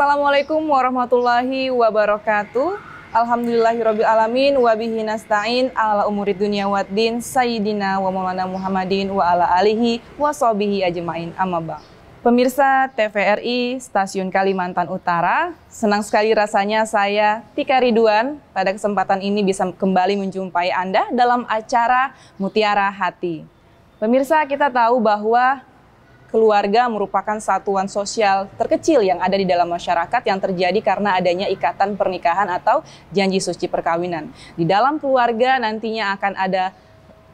Assalamualaikum warahmatullahi wabarakatuh. alamin wa bihi nasta'in ala umurid dunia waddin Sayyidina wa maulana Muhammadin wa ala alihi wa sobihi ajma'in amma ba'd. Pemirsa TVRI Stasiun Kalimantan Utara, senang sekali rasanya saya Tika Ridwan pada kesempatan ini bisa kembali menjumpai Anda dalam acara Mutiara Hati. Pemirsa kita tahu bahwa keluarga merupakan satuan sosial terkecil yang ada di dalam masyarakat yang terjadi karena adanya ikatan pernikahan atau janji suci perkawinan. Di dalam keluarga nantinya akan ada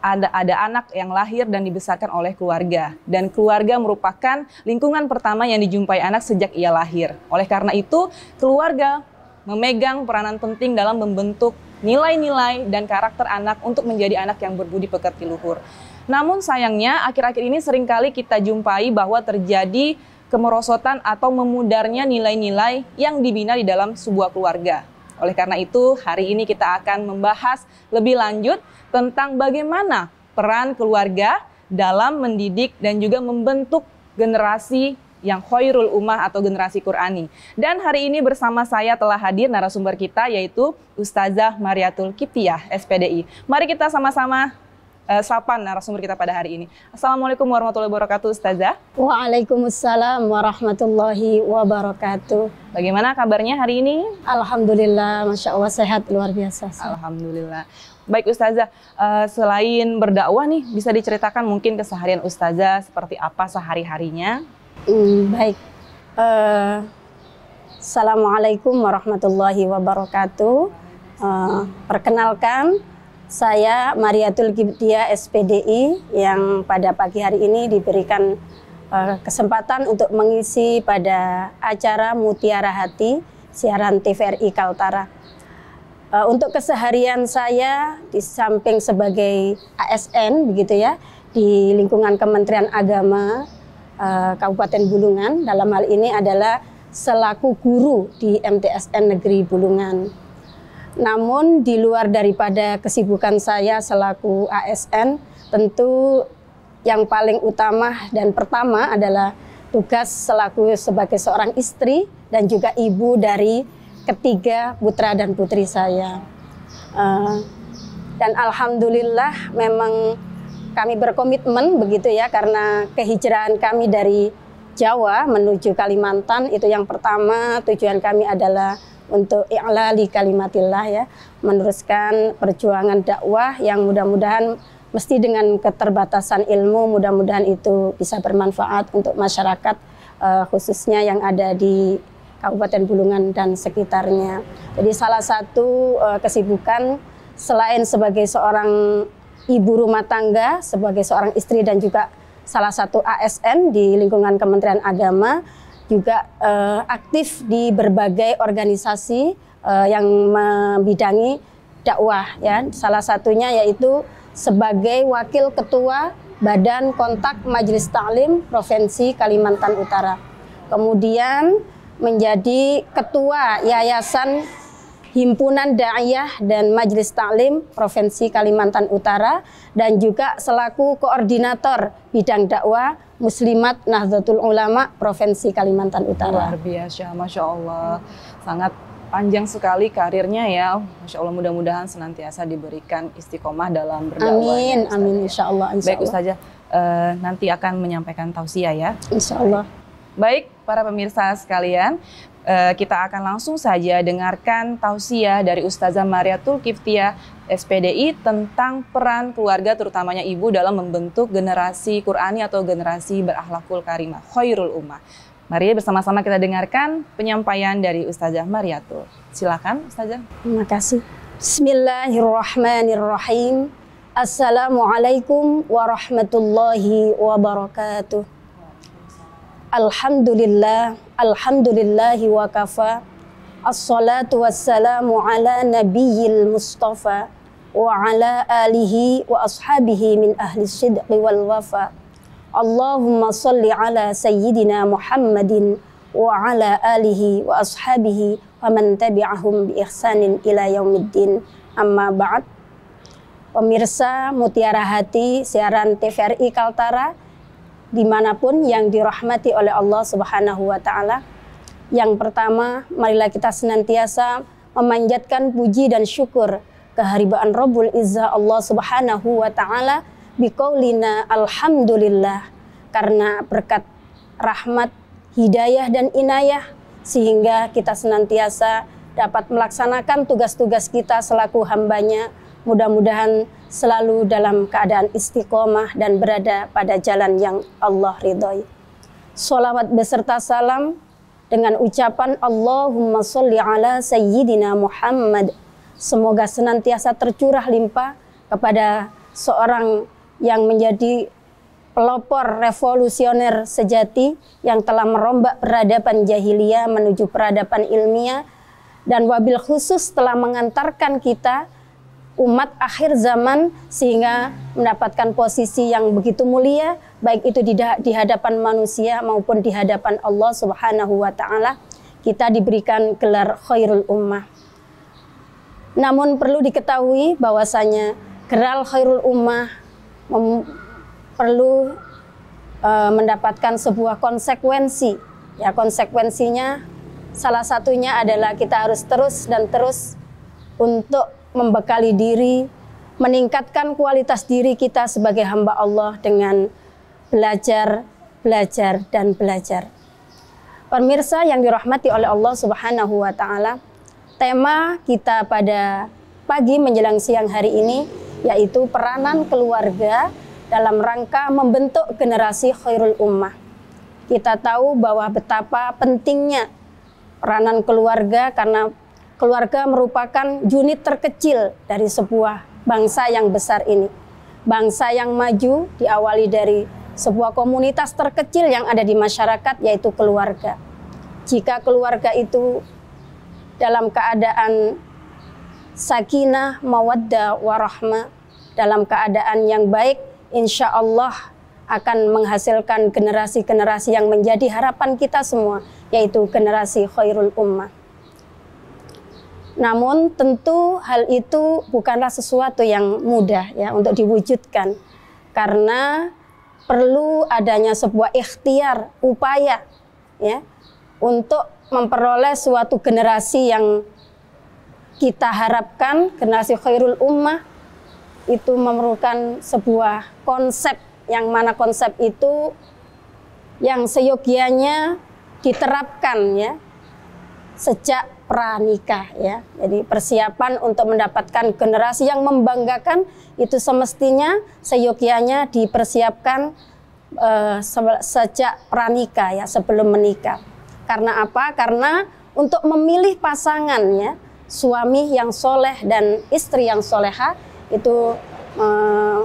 ada, ada anak yang lahir dan dibesarkan oleh keluarga. Dan keluarga merupakan lingkungan pertama yang dijumpai anak sejak ia lahir. Oleh karena itu, keluarga memegang peranan penting dalam membentuk nilai-nilai dan karakter anak untuk menjadi anak yang berbudi pekerti luhur. Namun sayangnya akhir-akhir ini seringkali kita jumpai bahwa terjadi kemerosotan atau memudarnya nilai-nilai yang dibina di dalam sebuah keluarga. Oleh karena itu, hari ini kita akan membahas lebih lanjut tentang bagaimana peran keluarga dalam mendidik dan juga membentuk generasi yang khairul umah atau generasi Qurani. Dan hari ini bersama saya telah hadir narasumber kita yaitu Ustazah Mariatul Kiptiah, SPDI. Mari kita sama-sama uh, narasumber kita pada hari ini. Assalamualaikum warahmatullahi wabarakatuh, Ustazah. Waalaikumsalam warahmatullahi wabarakatuh. Bagaimana kabarnya hari ini? Alhamdulillah, Masya Allah sehat luar biasa. Sih. Alhamdulillah. Baik Ustazah, eh, selain berdakwah nih, bisa diceritakan mungkin keseharian Ustazah seperti apa sehari-harinya? Hmm, baik. Uh, Assalamualaikum warahmatullahi wabarakatuh. Uh, perkenalkan, saya Maria Gibdia SPDI yang pada pagi hari ini diberikan uh, kesempatan untuk mengisi pada acara Mutiara Hati siaran TVRI Kaltara. Uh, untuk keseharian saya di samping sebagai ASN begitu ya di lingkungan Kementerian Agama uh, Kabupaten Bulungan dalam hal ini adalah selaku guru di MTSN Negeri Bulungan. Namun di luar daripada kesibukan saya selaku ASN, tentu yang paling utama dan pertama adalah tugas selaku sebagai seorang istri dan juga ibu dari ketiga putra dan putri saya. Uh, dan alhamdulillah memang kami berkomitmen begitu ya karena kehijraan kami dari Jawa menuju Kalimantan itu yang pertama tujuan kami adalah untuk i'lali kalimatillah ya, meneruskan perjuangan dakwah yang mudah-mudahan mesti dengan keterbatasan ilmu mudah-mudahan itu bisa bermanfaat untuk masyarakat uh, khususnya yang ada di Kabupaten Bulungan dan sekitarnya. Jadi salah satu uh, kesibukan selain sebagai seorang ibu rumah tangga, sebagai seorang istri dan juga salah satu ASN di lingkungan Kementerian Agama, juga uh, aktif di berbagai organisasi uh, yang membidangi dakwah ya. Salah satunya yaitu sebagai wakil ketua Badan Kontak Majelis Taklim Provinsi Kalimantan Utara. Kemudian menjadi ketua Yayasan Himpunan Da'iyah dan Majelis Taklim Provinsi Kalimantan Utara dan juga selaku koordinator bidang dakwah Muslimat Nahdlatul Ulama Provinsi Kalimantan Utara. Luar biasa, Masya Allah. Sangat panjang sekali karirnya ya. Masya Allah mudah-mudahan senantiasa diberikan istiqomah dalam berdakwah. Amin, ya, amin insya Allah. Insya Baik Ustazah, uh, nanti akan menyampaikan tausiah ya. Insya Allah. Baik, para pemirsa sekalian, Eh, kita akan langsung saja dengarkan tausiah dari Ustazah Maria Tulkiftia SPDI tentang peran keluarga terutamanya ibu dalam membentuk generasi Qur'ani atau generasi berakhlakul karimah khairul ummah. Mari bersama-sama kita dengarkan penyampaian dari Ustazah Maria. Mariatul. Silakan Ustazah. Terima kasih. Bismillahirrahmanirrahim. Assalamualaikum warahmatullahi wabarakatuh. الحمد لله الحمد لله وكفى الصلاة والسلام على نبي المصطفى وعلى آله وأصحابه من أهل الصدق والوفا اللهم صل على سيدنا محمد وعلى آله وأصحابه ومن تبعهم بإحسان إلى يوم الدين أما بعد Pemirsa Mutiara Hati siaran TVRI Kaltara dimanapun yang dirahmati oleh Allah Subhanahu wa Ta'ala. Yang pertama, marilah kita senantiasa memanjatkan puji dan syukur keharibaan Rabbul Izzah Allah Subhanahu wa Ta'ala Bikaulina alhamdulillah karena berkat rahmat, hidayah dan inayah sehingga kita senantiasa dapat melaksanakan tugas-tugas kita selaku hambanya Mudah-mudahan selalu dalam keadaan istiqomah dan berada pada jalan yang Allah ridhoi. Salawat beserta salam dengan ucapan Allahumma sholli ala sayyidina Muhammad. Semoga senantiasa tercurah limpah kepada seorang yang menjadi pelopor revolusioner sejati yang telah merombak peradaban jahiliyah menuju peradaban ilmiah dan wabil khusus telah mengantarkan kita umat akhir zaman sehingga mendapatkan posisi yang begitu mulia baik itu di, di hadapan manusia maupun di hadapan Allah Subhanahu wa taala kita diberikan gelar khairul ummah. Namun perlu diketahui bahwasanya gelar khairul ummah perlu e, mendapatkan sebuah konsekuensi. Ya konsekuensinya salah satunya adalah kita harus terus dan terus untuk membekali diri, meningkatkan kualitas diri kita sebagai hamba Allah dengan belajar, belajar, dan belajar. Pemirsa yang dirahmati oleh Allah Subhanahu wa Ta'ala, tema kita pada pagi menjelang siang hari ini yaitu peranan keluarga dalam rangka membentuk generasi khairul ummah. Kita tahu bahwa betapa pentingnya peranan keluarga karena keluarga merupakan unit terkecil dari sebuah bangsa yang besar ini. Bangsa yang maju diawali dari sebuah komunitas terkecil yang ada di masyarakat yaitu keluarga. Jika keluarga itu dalam keadaan sakinah, mawaddah, warahmah, dalam keadaan yang baik, insya Allah akan menghasilkan generasi-generasi yang menjadi harapan kita semua, yaitu generasi khairul ummah. Namun tentu hal itu bukanlah sesuatu yang mudah ya untuk diwujudkan karena perlu adanya sebuah ikhtiar, upaya ya untuk memperoleh suatu generasi yang kita harapkan generasi khairul ummah itu memerlukan sebuah konsep yang mana konsep itu yang seyogianya diterapkan ya sejak pranikah ya. Jadi persiapan untuk mendapatkan generasi yang membanggakan itu semestinya seyogianya dipersiapkan eh, sejak pranikah ya sebelum menikah. Karena apa? Karena untuk memilih pasangannya suami yang soleh dan istri yang soleha itu eh,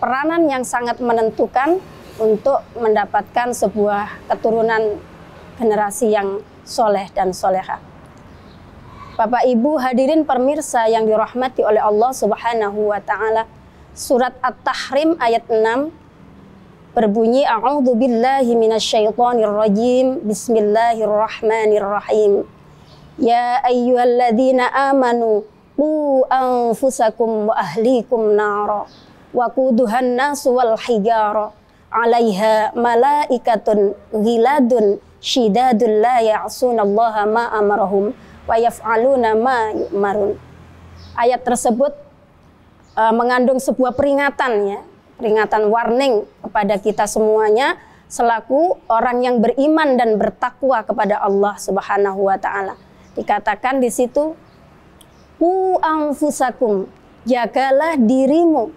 peranan yang sangat menentukan untuk mendapatkan sebuah keturunan generasi yang soleh dan soleha. Bapak Ibu hadirin pemirsa yang dirahmati oleh Allah Subhanahu wa taala. Surat At-Tahrim ayat 6 berbunyi A'udzu billahi minasyaitonir rajim. Bismillahirrahmanirrahim. Ya ayyuhalladzina amanu qu anfusakum wa ahlikum nara wa quduhan nasu wal hijara 'alaiha malaikatun ghiladun syidadul la ya'sunallaha ma amarahum wa yaf'aluna ma yu'marun. Ayat tersebut e, mengandung sebuah peringatan ya, peringatan warning kepada kita semuanya selaku orang yang beriman dan bertakwa kepada Allah Subhanahu wa taala. Dikatakan di situ ku anfusakum, jagalah dirimu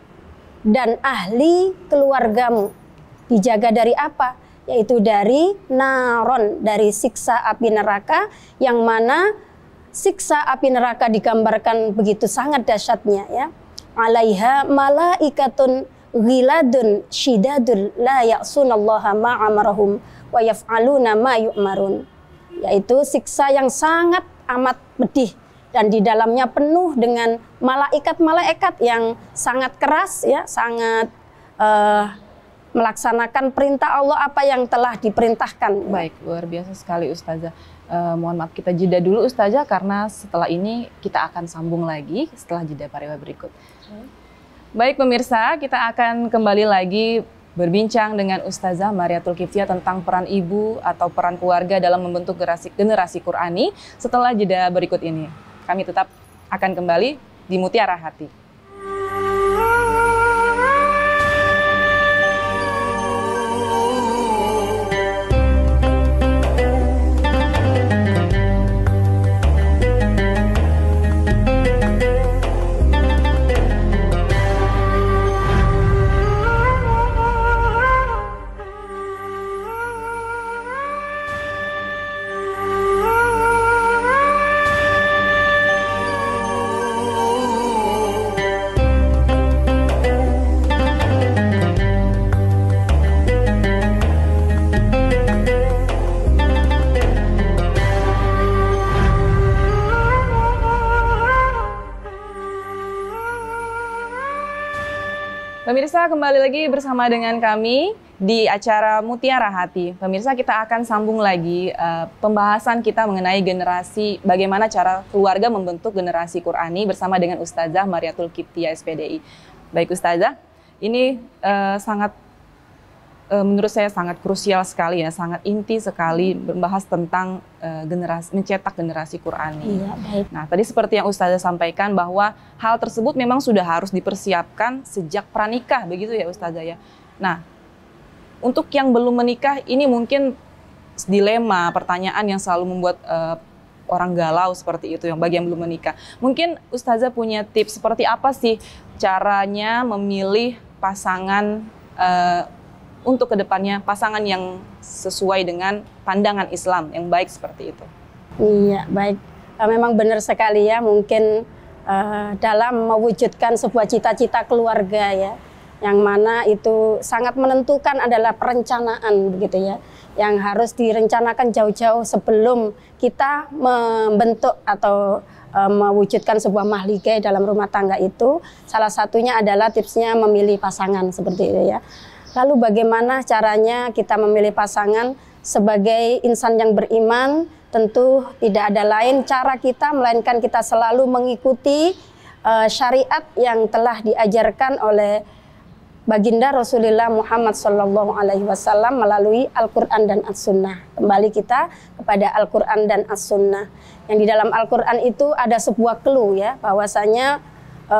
dan ahli keluargamu. Dijaga dari apa? yaitu dari naron dari siksa api neraka yang mana siksa api neraka digambarkan begitu sangat dahsyatnya ya alaiha malaikatun ghiladun shidadul la ya'sunallaha ma'amarahum wa yaf'aluna ma yu'marun yaitu siksa yang sangat amat pedih dan di dalamnya penuh dengan malaikat-malaikat yang sangat keras ya sangat uh, melaksanakan perintah Allah apa yang telah diperintahkan. Baik, luar biasa sekali Ustazah. Uh, mohon maaf kita jeda dulu Ustazah karena setelah ini kita akan sambung lagi setelah jeda pariwa berikut. Hmm. Baik pemirsa, kita akan kembali lagi berbincang dengan Ustazah Maria Tulkifia tentang peran ibu atau peran keluarga dalam membentuk generasi, generasi Qurani setelah jeda berikut ini. Kami tetap akan kembali di Mutiara Hati. kembali lagi bersama dengan kami di acara Mutiara Hati. Pemirsa, kita akan sambung lagi uh, pembahasan kita mengenai generasi, bagaimana cara keluarga membentuk generasi Qurani bersama dengan Ustazah Mariatul Kiptia SPDI. Baik Ustazah, ini uh, sangat Eh, menurut saya sangat krusial sekali ya, sangat inti sekali membahas tentang uh, generasi mencetak generasi Qurani. Iya, baik. Nah, tadi seperti yang Ustazah sampaikan bahwa hal tersebut memang sudah harus dipersiapkan sejak pranikah begitu ya Ustazah ya. Nah, untuk yang belum menikah ini mungkin dilema, pertanyaan yang selalu membuat uh, orang galau seperti itu yang bagi yang belum menikah. Mungkin Ustazah punya tips seperti apa sih caranya memilih pasangan uh, untuk kedepannya pasangan yang sesuai dengan pandangan Islam yang baik seperti itu. Iya baik, eh, memang benar sekali ya mungkin uh, dalam mewujudkan sebuah cita-cita keluarga ya, yang mana itu sangat menentukan adalah perencanaan begitu ya, yang harus direncanakan jauh-jauh sebelum kita membentuk atau uh, mewujudkan sebuah mahligai dalam rumah tangga itu salah satunya adalah tipsnya memilih pasangan seperti itu ya Lalu bagaimana caranya kita memilih pasangan sebagai insan yang beriman? Tentu tidak ada lain cara kita melainkan kita selalu mengikuti uh, syariat yang telah diajarkan oleh baginda Rasulullah Muhammad SAW melalui Al-Quran dan As-Sunnah. Kembali kita kepada Al-Quran dan As-Sunnah. Yang di dalam Al-Quran itu ada sebuah clue ya, bahwasanya e,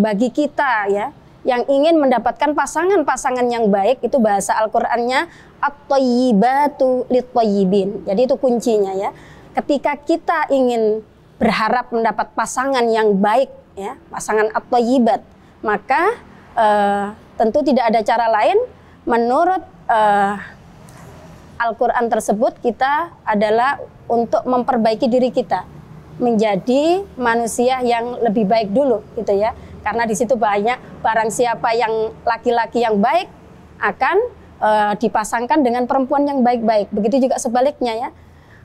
bagi kita ya yang ingin mendapatkan pasangan-pasangan yang baik itu bahasa Al-Qur'annya at-thayyibatu lit-thayyibin. Jadi itu kuncinya ya. Ketika kita ingin berharap mendapat pasangan yang baik ya, pasangan at-thayyibat, maka uh, tentu tidak ada cara lain menurut uh, Al-Qur'an tersebut kita adalah untuk memperbaiki diri kita menjadi manusia yang lebih baik dulu gitu ya karena di situ banyak barang siapa yang laki-laki yang baik akan e, dipasangkan dengan perempuan yang baik-baik. Begitu juga sebaliknya ya.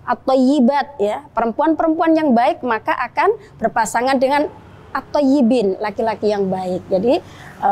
Atau yibat ya, perempuan-perempuan yang baik maka akan berpasangan dengan atau yibin laki-laki yang baik. Jadi e,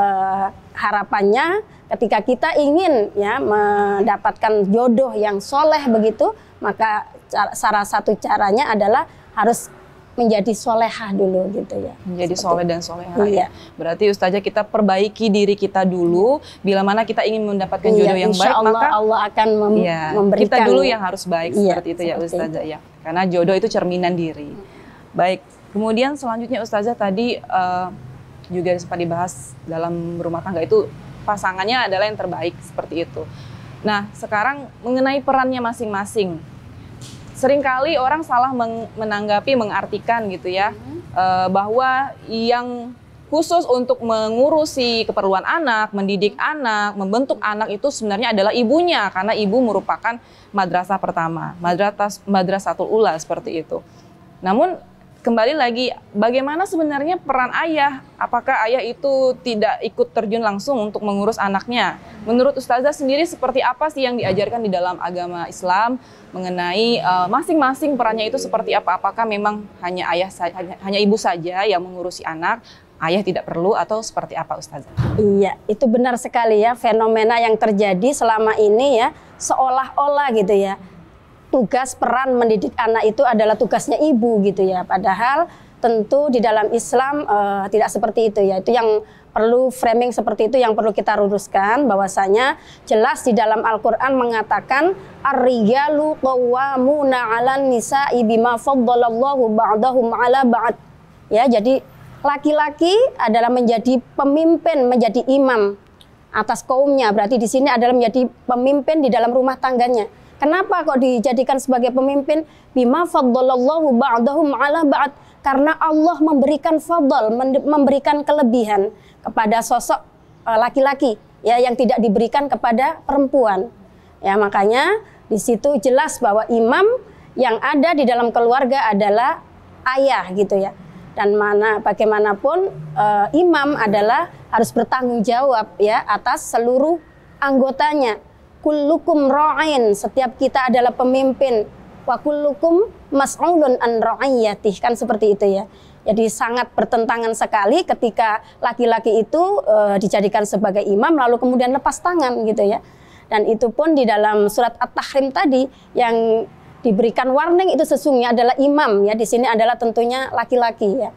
harapannya ketika kita ingin ya mendapatkan jodoh yang soleh begitu maka salah satu caranya adalah harus menjadi solehah dulu gitu ya. Menjadi Seperti. soleh dan solehah. Oh, ya. Iya. Ya. Berarti ustazah kita perbaiki diri kita dulu. Bila mana kita ingin mendapatkan iya, jodoh yang insya baik, Allah, maka Allah akan mem iya, memberikan. Kita dulu ya. yang harus baik iya, seperti itu ya, seperti ya ustazah ya. Karena jodoh itu cerminan diri. Baik. Kemudian selanjutnya ustazah tadi uh, juga sempat dibahas dalam rumah tangga itu pasangannya adalah yang terbaik seperti itu. Nah sekarang mengenai perannya masing-masing seringkali orang salah meng menanggapi, mengartikan gitu ya, hmm. bahwa yang khusus untuk mengurusi keperluan anak, mendidik mm-hmm. anak, membentuk anak itu sebenarnya adalah ibunya karena ibu merupakan madrasah pertama, madrasah madrasatul ula seperti itu. Namun kembali lagi bagaimana sebenarnya peran ayah? Apakah ayah itu tidak ikut terjun langsung untuk mengurus anaknya? Menurut ustazah sendiri seperti apa sih yang diajarkan di dalam agama Islam mengenai eh, masing-masing uh, perannya itu seperti apa? Apakah memang hanya ayah hanya ibu saja yang mengurusi anak ayah tidak perlu atau seperti apa Ustazah? Iya, itu benar sekali ya fenomena yang terjadi selama ini ya seolah-olah gitu ya tugas peran mendidik anak itu adalah tugasnya ibu gitu ya. Padahal tentu di dalam Islam uh, tidak seperti itu ya. Itu yang perlu framing seperti itu yang perlu kita luruskan bahwasanya jelas di dalam Al-Qur'an mengatakan ar-rijalu qawwamuna 'alan nisa'i bima faddalallahu ba'dahum 'ala ba'd. Ya, jadi laki-laki adalah menjadi pemimpin, menjadi imam atas kaumnya. Berarti di sini adalah menjadi pemimpin di dalam rumah tangganya. Kenapa kok dijadikan sebagai pemimpin? Bima faddalallahu ba'dahum ala ba'd. Karena Allah memberikan fadl, memberikan kelebihan kepada sosok e, laki-laki ya yang tidak diberikan kepada perempuan. Ya makanya di situ jelas bahwa imam yang ada di dalam keluarga adalah ayah gitu ya. Dan mana bagaimanapun e, imam adalah harus bertanggung jawab ya atas seluruh anggotanya kullukum ra'in, setiap kita adalah pemimpin. Wa kullukum mas'ulun an ra'iyatih, kan seperti itu ya. Jadi sangat bertentangan sekali ketika laki-laki itu e, dijadikan sebagai imam lalu kemudian lepas tangan gitu ya. Dan itu pun di dalam surat At-Tahrim tadi yang diberikan warning itu sesungguhnya adalah imam ya. Di sini adalah tentunya laki-laki ya.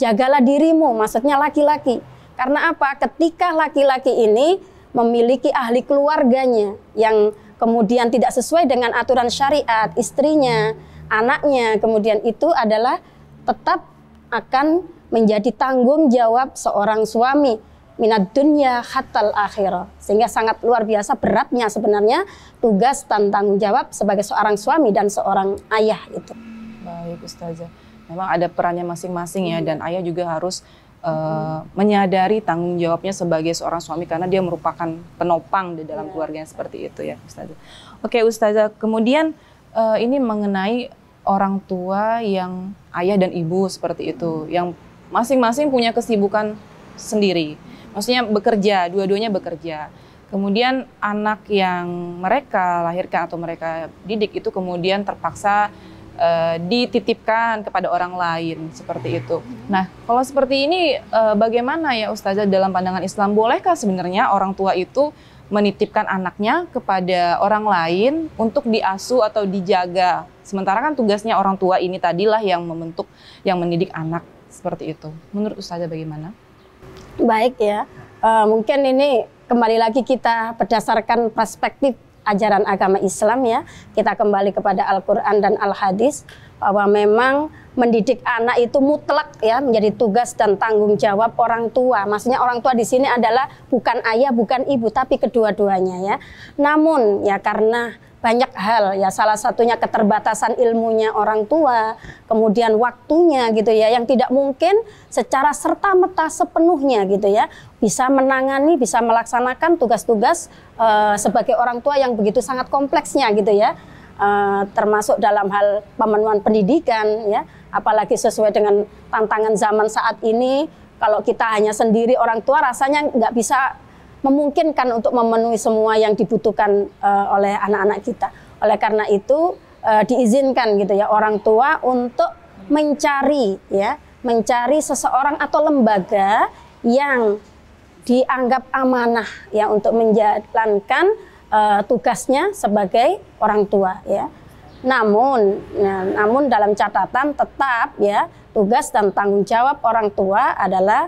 Jagalah dirimu, maksudnya laki-laki. Karena apa? Ketika laki-laki ini memiliki ahli keluarganya yang kemudian tidak sesuai dengan aturan syariat, istrinya, anaknya, kemudian itu adalah tetap akan menjadi tanggung jawab seorang suami minat dunia hatal akhir Sehingga sangat luar biasa beratnya sebenarnya tugas dan tanggung jawab sebagai seorang suami dan seorang ayah itu. Baik Ustazah. Memang ada perannya masing-masing ya dan ayah juga harus uh, menyadari tanggung jawabnya sebagai seorang suami karena dia merupakan penopang di dalam yeah. keluarganya seperti itu ya Ustazah. Oke Ustazah, kemudian uh, ini mengenai orang tua yang ayah dan ibu seperti itu, hmm. yang masing-masing punya kesibukan sendiri. Maksudnya bekerja, dua-duanya bekerja. Kemudian anak yang mereka lahirkan atau mereka didik itu kemudian terpaksa Eh, dititipkan kepada orang lain seperti itu. Nah, kalau seperti ini uh, bagaimana ya Ustazah dalam pandangan Islam bolehkah sebenarnya orang tua itu menitipkan anaknya kepada orang lain untuk diasuh atau dijaga. Sementara kan tugasnya orang tua ini tadilah yang membentuk, yang mendidik anak seperti itu. Menurut Ustazah bagaimana? Baik ya, Uh, mungkin ini kembali lagi kita berdasarkan perspektif ajaran agama Islam ya, kita kembali kepada Al-Quran dan Al-Hadis, bahwa memang mendidik anak itu mutlak ya menjadi tugas dan tanggung jawab orang tua. Maksudnya orang tua di sini adalah bukan ayah, bukan ibu, tapi kedua-duanya ya. Namun ya karena banyak hal ya salah satunya keterbatasan ilmunya orang tua kemudian waktunya gitu ya yang tidak mungkin secara serta merta sepenuhnya gitu ya bisa menangani bisa melaksanakan tugas-tugas uh, sebagai orang tua yang begitu sangat kompleksnya gitu ya uh, termasuk dalam hal pemenuhan pendidikan ya apalagi sesuai dengan tantangan zaman saat ini kalau kita hanya sendiri orang tua rasanya nggak bisa memungkinkan untuk memenuhi semua yang dibutuhkan uh, oleh anak-anak kita. Oleh karena itu uh, diizinkan gitu ya orang tua untuk mencari ya, mencari seseorang atau lembaga yang dianggap amanah ya untuk menjalankan uh, tugasnya sebagai orang tua ya. Namun, nah, namun dalam catatan tetap ya tugas dan tanggung jawab orang tua adalah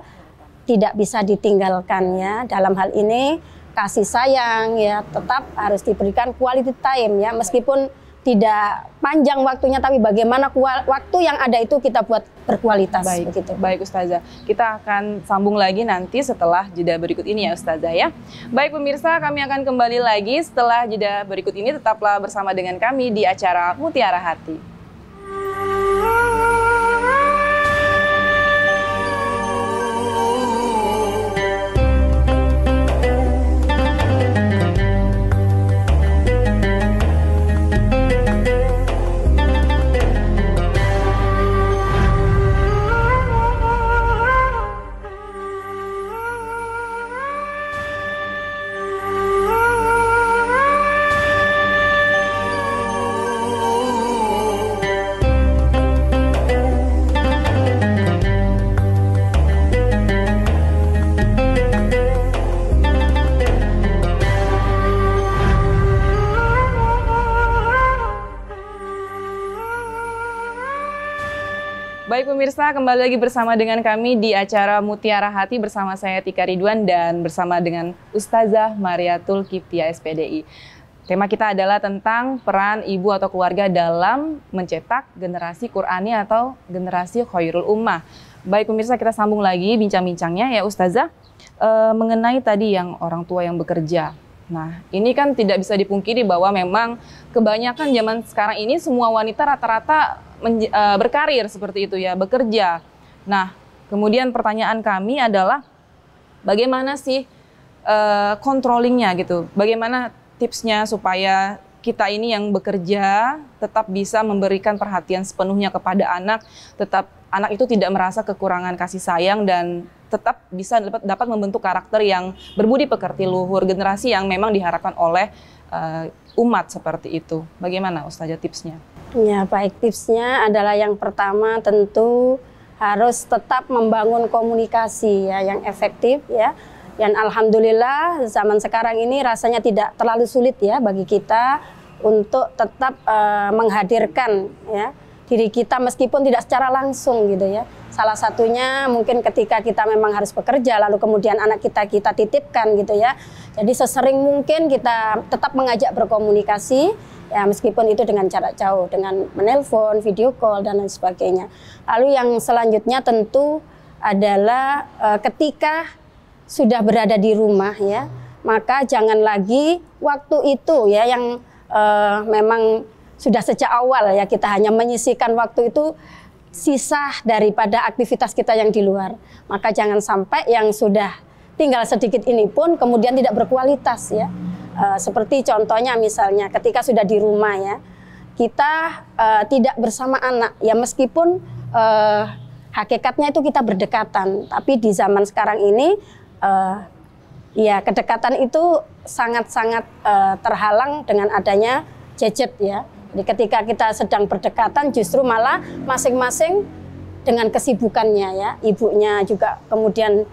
tidak bisa ditinggalkan ya. Dalam hal ini kasih sayang ya tetap harus diberikan quality time ya meskipun tidak panjang waktunya tapi bagaimana waktu yang ada itu kita buat berkualitas baik, begitu. Baik Ustazah. Kita akan sambung lagi nanti setelah jeda berikut ini ya Ustazah ya. Baik pemirsa, kami akan kembali lagi setelah jeda berikut ini tetaplah bersama dengan kami di acara Mutiara Hati. pemirsa, kembali lagi bersama dengan kami di acara Mutiara Hati bersama saya Tika Ridwan dan bersama dengan Ustazah Mariatul Kiptia SPDI. Tema kita adalah tentang peran ibu atau keluarga dalam mencetak generasi Qurani atau generasi khairul ummah. Baik pemirsa, kita sambung lagi bincang-bincangnya ya Ustazah e, mengenai tadi yang orang tua yang bekerja. Nah, ini kan tidak bisa dipungkiri bahwa memang kebanyakan zaman sekarang ini semua wanita rata-rata uh, berkarir seperti itu ya, bekerja. Nah, kemudian pertanyaan kami adalah bagaimana sih uh, controllingnya gitu? Bagaimana tipsnya supaya kita ini yang bekerja tetap bisa memberikan perhatian sepenuhnya kepada anak, tetap anak itu tidak merasa kekurangan kasih sayang dan tetap bisa dapat, dapat membentuk karakter yang berbudi pekerti luhur generasi yang memang diharapkan oleh uh, umat seperti itu. Bagaimana Ustazah tipsnya? Ya, baik tipsnya adalah yang pertama tentu harus tetap membangun komunikasi ya yang efektif ya. Dan alhamdulillah zaman sekarang ini rasanya tidak terlalu sulit ya bagi kita untuk tetap uh, menghadirkan ya diri kita meskipun tidak secara langsung gitu ya. Salah satunya mungkin ketika kita memang harus bekerja lalu kemudian anak kita kita titipkan gitu ya. Jadi sesering mungkin kita tetap mengajak berkomunikasi ya meskipun itu dengan jarak jauh dengan menelpon, video call dan lain sebagainya. Lalu yang selanjutnya tentu adalah e, ketika sudah berada di rumah ya, maka jangan lagi waktu itu ya yang e, memang sudah sejak awal ya kita hanya menyisihkan waktu itu sisa daripada aktivitas kita yang di luar. Maka jangan sampai yang sudah tinggal sedikit ini pun kemudian tidak berkualitas ya. E, seperti contohnya misalnya ketika sudah di rumah ya, kita e, tidak bersama anak ya meskipun e, hakikatnya itu kita berdekatan, tapi di zaman sekarang ini e, ya kedekatan itu sangat-sangat e, terhalang dengan adanya gadget ya jadi ketika kita sedang berdekatan justru malah masing-masing dengan kesibukannya ya, ibunya juga kemudian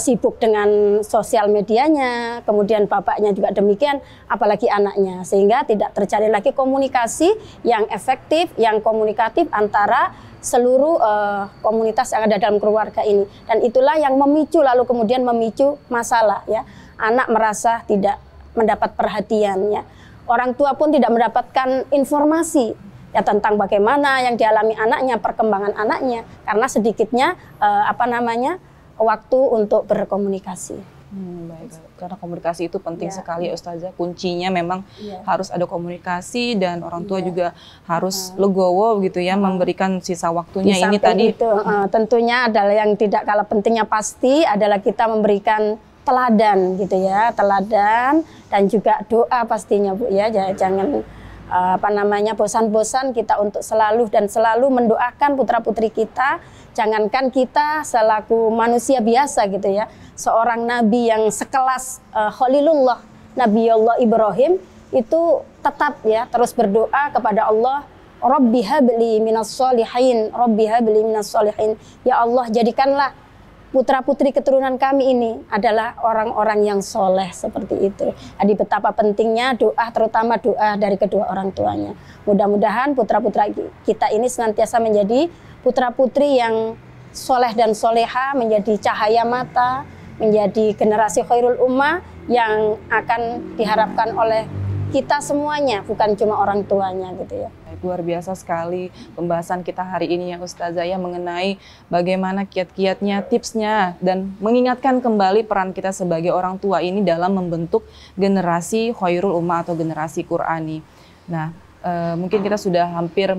sibuk dengan sosial medianya, kemudian bapaknya juga demikian, apalagi anaknya. Sehingga tidak terjadi lagi komunikasi yang efektif, yang komunikatif antara seluruh uh, komunitas yang ada dalam keluarga ini. Dan itulah yang memicu lalu kemudian memicu masalah ya. Anak merasa tidak mendapat perhatiannya. Orang tua pun tidak mendapatkan informasi ya tentang bagaimana yang dialami anaknya, perkembangan anaknya karena sedikitnya eh, apa namanya waktu untuk berkomunikasi. Hmm, baik, karena komunikasi itu penting ya. sekali Ustazah. Kuncinya memang ya. harus ada komunikasi dan orang tua ya. juga harus uh. legowo gitu ya, uh. memberikan sisa waktunya Di ini tadi. Itu, uh, tentunya adalah yang tidak kalah pentingnya pasti adalah kita memberikan teladan gitu ya, teladan dan juga doa pastinya Bu ya. Jangan eh, apa namanya bosan-bosan kita untuk selalu dan selalu mendoakan putra-putri kita. Jangankan kita selaku manusia biasa gitu ya, seorang nabi yang sekelas uh, Khalilullah, Nabi Allah Ibrahim itu tetap ya terus berdoa kepada Allah Rabbi habli minas solihin, Rabbi habli minas solihin. Ya Allah jadikanlah putra-putri keturunan kami ini adalah orang-orang yang soleh seperti itu. Jadi betapa pentingnya doa, terutama doa dari kedua orang tuanya. Mudah-mudahan putra-putra kita ini senantiasa menjadi putra-putri yang soleh dan soleha, menjadi cahaya mata, menjadi generasi khairul ummah yang akan diharapkan oleh kita semuanya, bukan cuma orang tuanya gitu ya luar biasa sekali pembahasan kita hari ini ya Ustazah ya mengenai bagaimana kiat-kiatnya, tipsnya dan mengingatkan kembali peran kita sebagai orang tua ini dalam membentuk generasi khairul umma atau generasi Qur'ani. Nah, e, mungkin kita sudah hampir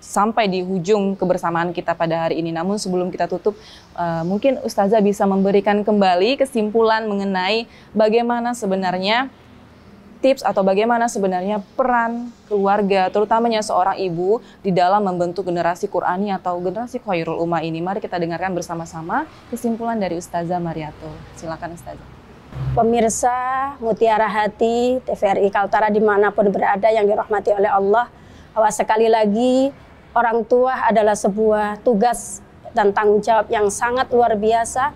sampai di ujung kebersamaan kita pada hari ini. Namun sebelum kita tutup, uh, mungkin Ustazah bisa memberikan kembali kesimpulan mengenai bagaimana sebenarnya tips atau bagaimana sebenarnya peran keluarga, terutamanya seorang ibu di dalam membentuk generasi Qurani atau generasi Khairul Uma ini. Mari kita dengarkan bersama-sama kesimpulan dari Ustazah Mariato. Silakan Ustazah. Pemirsa Mutiara Hati TVRI Kaltara dimanapun berada yang dirahmati oleh Allah. Bahwa sekali lagi orang tua adalah sebuah tugas dan tanggung jawab yang sangat luar biasa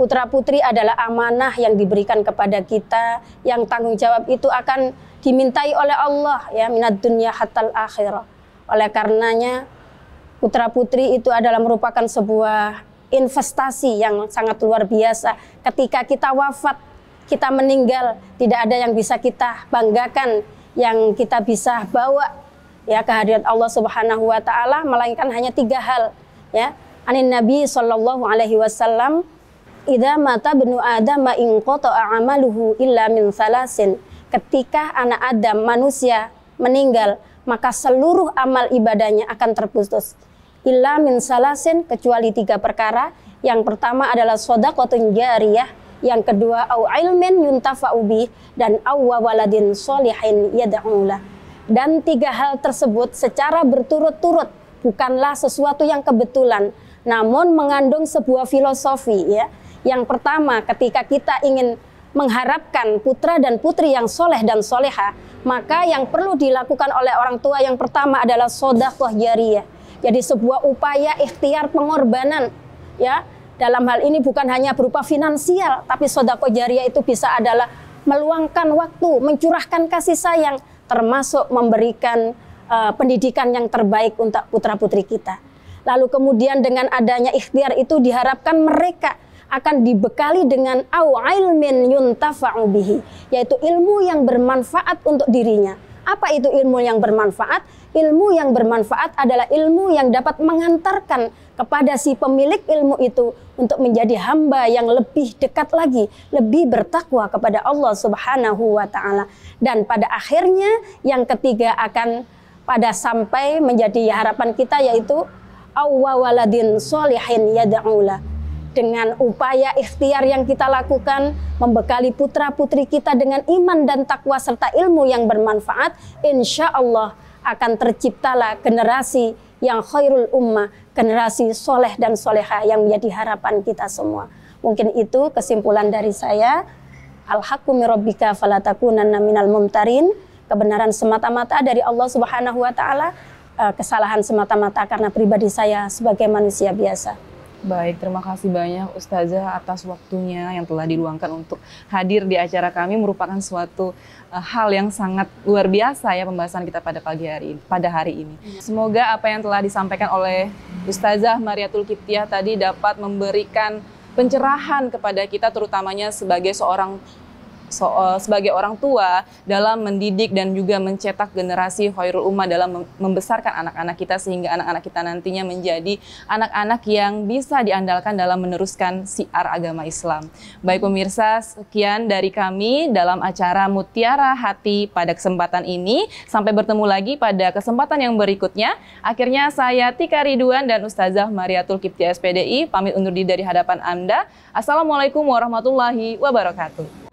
putra-putri adalah amanah yang diberikan kepada kita yang tanggung jawab itu akan dimintai oleh Allah ya minat dunia hatal akhir Oleh karenanya putra-putri itu adalah merupakan sebuah investasi yang sangat luar biasa. Ketika kita wafat, kita meninggal, tidak ada yang bisa kita banggakan, yang kita bisa bawa ya kehadiran Allah Subhanahu wa taala melainkan hanya tiga hal ya. Anin Nabi sallallahu alaihi wasallam Idza mata benu Adam ma in amaluhu illa min salasin. Ketika anak Adam manusia meninggal, maka seluruh amal ibadahnya akan terputus. Illa min salasin kecuali tiga perkara. Yang pertama adalah sodakotun jariyah, yang kedua au ilmin yuntafa'u bih dan au waladin solihin yad'ula. Dan tiga hal tersebut secara berturut-turut bukanlah sesuatu yang kebetulan, namun mengandung sebuah filosofi ya. Yang pertama, ketika kita ingin mengharapkan putra dan putri yang soleh dan soleha, maka yang perlu dilakukan oleh orang tua yang pertama adalah sodakoh jariah. Jadi sebuah upaya ikhtiar pengorbanan, ya. Dalam hal ini bukan hanya berupa finansial, tapi sodakoh jariah itu bisa adalah meluangkan waktu, mencurahkan kasih sayang, termasuk memberikan uh, pendidikan yang terbaik untuk putra putri kita. Lalu kemudian dengan adanya ikhtiar itu diharapkan mereka akan dibekali dengan au ilmin yuntafa'u bihi, yaitu ilmu yang bermanfaat untuk dirinya. Apa itu ilmu yang bermanfaat? Ilmu yang bermanfaat adalah ilmu yang dapat mengantarkan kepada si pemilik ilmu itu untuk menjadi hamba yang lebih dekat lagi, lebih bertakwa kepada Allah Subhanahu wa taala. Dan pada akhirnya yang ketiga akan pada sampai menjadi harapan kita yaitu awwaladin solihin yad'ula dengan upaya ikhtiar yang kita lakukan, membekali putra-putri kita dengan iman dan takwa serta ilmu yang bermanfaat, insya Allah akan terciptalah generasi yang khairul ummah, generasi soleh dan soleha yang menjadi harapan kita semua. Mungkin itu kesimpulan dari saya. al rabbika falatakunanna minal mumtarin. Kebenaran semata-mata dari Allah Subhanahu wa taala, eh, kesalahan semata-mata karena pribadi saya sebagai manusia biasa. Baik, terima kasih banyak Ustazah atas waktunya yang telah diluangkan untuk hadir di acara kami merupakan suatu uh, hal yang sangat luar biasa ya pembahasan kita pada pagi hari ini, pada hari ini. Iya. Semoga apa yang telah disampaikan oleh Ustazah Mariatul Kiptiah tadi dapat memberikan pencerahan kepada kita terutamanya sebagai seorang so, uh, sebagai orang tua dalam mendidik dan juga mencetak generasi khairul Umma dalam membesarkan anak-anak kita sehingga anak-anak kita nantinya menjadi anak-anak yang bisa diandalkan dalam meneruskan siar agama Islam. Baik pemirsa, sekian dari kami dalam acara Mutiara Hati pada kesempatan ini. Sampai bertemu lagi pada kesempatan yang berikutnya. Akhirnya saya Tika Ridwan dan Ustazah Mariatul Kipti SPDI pamit undur diri dari hadapan Anda. Assalamualaikum warahmatullahi wabarakatuh.